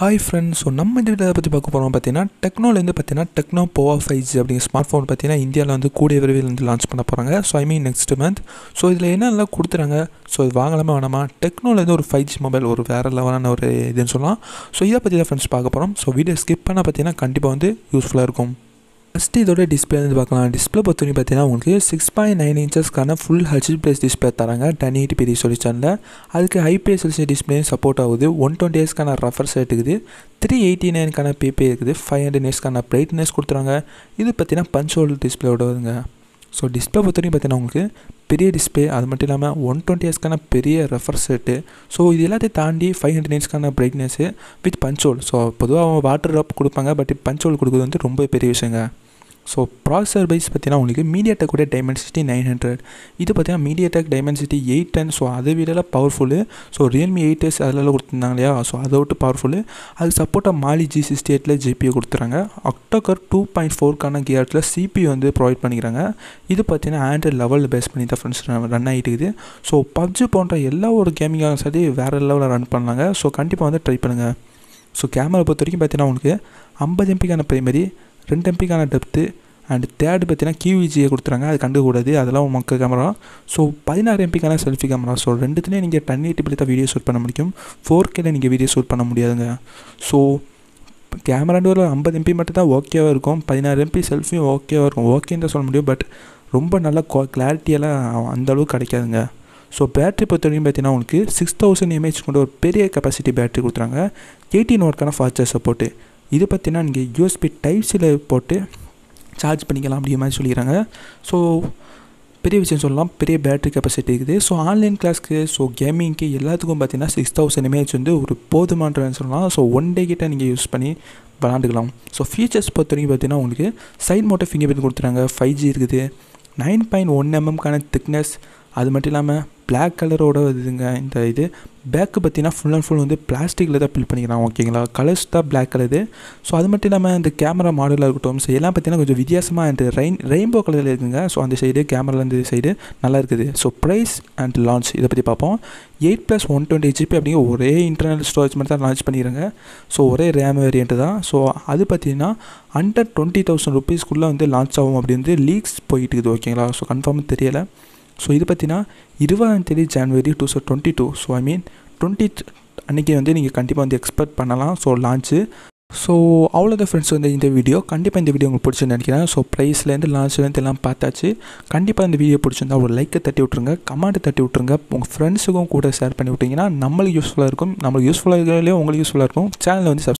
hi friends so நம்ம இந்த video பற்றி பார்க்க போகிறோம் பார்த்தீங்கன்னா டெக்னோலேருந்து பார்த்தீங்கன்னா டெக்னோ போவா ஃபைவ் ஜி அப்படிங்கிற ஸ்மார்ட் ஃபோன் பார்த்தீங்கன்னா இந்தியாவில் வந்து கூடிய விரைவில் வந்து லான்ச் பண்ண போகிறாங்க so I mean next month so இதில் என்னெல்லாம் கொடுத்துறாங்க ஸோ இது வாங்கலாமா வேணாமா டெக்னோலேருந்து ஒரு ஃபைவ் ஜி மொபைல் ஒரு வேறு லெவலான ஒரு இதுன்னு சொல்லலாம் ஸோ இதை பற்றி தான் ஃப்ரெண்ட்ஸ் பார்க்க போகிறோம் ஸோ வீடியோ ஸ்கிப் பண்ணால் பார்த்தீங்கன்னா கண்டிப்பாக வந்து யூஸ்ஃபுல்லாக இருக்கும் ஃபஸ்ட்டு இதோட டிஸ்பிளே வந்து பார்க்கலாம் டிஸ்பிளே பொறுத்தவரைக்கும் பார்த்தீங்கன்னா உங்களுக்கு சிக்ஸ் பாயிண்ட் நைன் இன்ச்சஸ்க்கான ஃபுல் ஹெச்டி ப்ளஸ் டிஸ்பிளே தராங்க டென் எயிட்டி பி சொன்னால் அதுக்கு ஐபிஎஸ் டிஸ்பிளே சப்போர்ட் ஆகுது ஒன் டுவெண்ட்டி இயர்ஸ்க்கான ரெஃபர் செட் இருக்குது த்ரீ எயிட்டி நைனுக்கான பிபி இருக்குது ஃபைவ் ஹண்ட்ரட் இயர்ஸ்க்கான பிரைட்னஸ் கொடுத்துறாங்க இது பார்த்தீங்கன்னா பஞ்ச் டிஸ்பிளே டிஸ்பிளேவோட ஸோ டிஸ்பிளே பொறுத்தவரைக்கும் வரைக்கும் பார்த்தீங்கன்னா பெரிய டிஸ்பிளே அது மட்டும் இல்லாமல் ஒன் டுவெண்ட்டி ஹெஸ்க்கான பெரிய ரெஃபர் செட்டு ஸோ இது எல்லாத்தையும் தாண்டி ஃபைவ் ஹண்ட்ரட் இயர்ஸ்க்கான பிரைட்னஸ்ஸு வித் பஞ்சோல் ஸோ பொதுவாக அவங்க வாட்டர் ட்ராப் கொடுப்பாங்க பட் பஞ்சோல் கொடுக்குறது வந்து ரொம்ப பெரிய விஷயங்க ஸோ ப்ராசர் பைஸ் பார்த்தீங்கன்னா உங்களுக்கு மீடியா கூட டைமென்சிட்டி நைன் ஹண்ட்ரட் இது பார்த்தீங்கன்னா MediaTek Dimensity eight ten so அதை விடலாம் powerful so Realme eight S அதிலலாம் கொடுத்துருந்தாங்க இல்லையா ஸோ அதை விட்டு பவர்ஃபுல்லு அது சப்போர்ட்டாக மாலி ஜி சிக்ஸ்டி எயிட்டில் ஜிபியை கொடுத்துறாங்க அக்டோபர் டூ பாயிண்ட் ஃபோர்க்கான கியர்ட்டில் சிபி வந்து ப்ரொவைட் பண்ணிக்கிறாங்க இது பார்த்தீங்கன்னா ஆண்ட்ராய்ட் லெவலில் பேஸ் பண்ணி தான் ஃப்ரெண்ட்ஸ் ரன் ஆகிட்டு இருக்குது ஸோ பப்ஜி போன்ற எல்லா ஒரு கேமிங்காக சரி வேறு லெவலில் ரன் பண்ணாங்க ஸோ கண்டிப்பாக வந்து ட்ரை பண்ணுங்கள் ஸோ கேமரா பொறுத்த வரைக்கும் பார்த்தீங்கன்னா உங்களுக்கு ஐம்பது எம்பிக்கான ப்ரைமரி ரெண்டு எம்பிக்கான டெப்த்து அண்ட் தேர்டு பார்த்தீங்கன்னா கியூவிஜியை e கொடுத்துறாங்க அது கண்டுக்கூடாது அதெல்லாம் மொக்க கேமரா ஸோ பதினாறு எம்பிக்கான செல்ஃபி கேமரா ஸோ ரெண்டுத்துலேயும் நீங்கள் டென் எயிட்டி பிள்ளை தான் வீடியோ ஷூட் பண்ண முடியும் ஃபோர் கேல நீங்கள் வீடியோ ஷூட் பண்ண முடியாதுங்க ஸோ கேமராண்டு ஒரு ஐம்பது எம்பி மட்டும் தான் ஓகேவாக இருக்கும் பதினாறு எம்பி செல்ஃபியும் ஓகேவாக இருக்கும் ஓகேன்னு தான் சொல்ல முடியும் பட் ரொம்ப நல்லா குவா கிளாரிட்டியெல்லாம் அந்தளவுக்கு கிடைக்காதுங்க ஸோ பேட்டரி பொறுத்த பார்த்தீங்கன்னா உங்களுக்கு சிக்ஸ் தௌசண்ட் எம்ஏஹெச் கொண்ட ஒரு பெரிய கெப்பாசிட்டி பேட்டரி கொடுத்துறாங்க எயிட்டின் ஒர்க்கான ஃபாஸ்டர் சப்போர்ட்டு இது பார்த்தீங்கன்னா நீங்கள் யூஎஸ்பி டைப்ஸில் போட்டு சார்ஜ் பண்ணிக்கலாம் அப்படிங்கிற மாதிரி சொல்லிடுறாங்க ஸோ பெரிய விஷயம் சொல்லலாம் பெரிய பேட்டரி கெப்பாசிட்டி இருக்குது ஸோ ஆன்லைன் கிளாஸ்க்கு ஸோ கேமிங்க்கு எல்லாத்துக்கும் பார்த்தீங்கன்னா சிக்ஸ் தௌசண்ட் எம்ஏஹெச் வந்து ஒரு போதுமான சொல்லலாம் ஸோ ஒன் டே கிட்டே நீங்கள் யூஸ் பண்ணி விளாண்டுக்கலாம் ஸோ ஃபீச்சர்ஸ் பொறுத்த வரைக்கும் பார்த்தீங்கன்னா உங்களுக்கு சைட் மோட்டர் ஃபிங்கர் பிரிண்ட் கொடுத்துறாங்க ஃபைவ் ஜி இருக்குது நைன் பாயிண்ட் ஒன் எம்எம்கான திக்னஸ் அது மட்டும் இல்லாமல் பிளாக் கலரோட இதுங்க இந்த இது பேக்கு பார்த்தீங்கன்னா ஃபுல் அண்ட் ஃபுல் வந்து பிளாஸ்டிக்கில் தான் ஃபில் பண்ணிக்கிறாங்க ஓகேங்களா கலர்ஸ் தான் பிளாக் கலரு ஸோ அது மட்டும் இல்லாமல் இந்த கேமரா மாடலாக இருக்கட்டும் ஸோ எல்லாம் பார்த்தீங்கன்னா கொஞ்சம் வித்தியாசமாக இந்த ரெயின் ரெயின்போ கலரில் இருக்குங்க ஸோ அந்த சைடு கேமரா இந்த சைடு நல்லா இருக்குது ஸோ ப்ரைஸ் அண்ட் லான்ச் இதை பற்றி பார்ப்போம் eight plus one twenty GB அப்படிங்கிற ஒரே இன்டர்னல் ஸ்டோரேஜ் மட்டும் தான் லான்ச் பண்ணிடுங்க ஸோ ஒரே ரேம் வேரியண்ட்டு தான் ஸோ அது பார்த்தீங்கன்னா அண்டர் டுவெண்ட்டி தௌசண்ட் ருபீஸ்க்குள்ளே வந்து லான்ச் ஆகும் அப்படி வந்து லீக்ஸ் போயிட்டு இருக்குது ஓகேங்களா ஸோ கன்ஃபார்ம் தெரியலை ஸோ இது பார்த்தீங்கன்னா இருபதாம் தேதி January two thousand twenty two so I mean twenty அன்றைக்கி வந்து நீங்கள் கண்டிப்பாக வந்து எக்ஸ்பெக்ட் பண்ணலாம் ஸோ லான்ச்சு ஸோ அவ்வளோதான் ஃப்ரெண்ட்ஸ் வந்து இந்த வீடியோ கண்டிப்பாக இந்த வீடியோ உங்களுக்கு பிடிச்சிருந்து நினைக்கிறேன் ஸோ ப்ரைஸ்லேருந்து லான்ச்லேருந்து எல்லாம் பார்த்தாச்சு கண்டிப்பாக இந்த வீடியோ பிடிச்சிருந்தா ஒரு லைக்கை தட்டி விட்ருங்க கமெண்ட் தட்டி விட்ருங்க உங்கள் ஃப்ரெண்ட்ஸுக்கும் கூட ஷேர் பண்ணி விட்டிங்கன்னா நம்மளுக்கு யூஸ்ஃபுல்லாக இருக்கும் நம்மளுக்கு யூஸ்ஃபுல்லாக இருக்கிறதுலே உங்களுக்கு யூஸ்ஃபுல்லாக இருக்கும் சேனலில் வந்து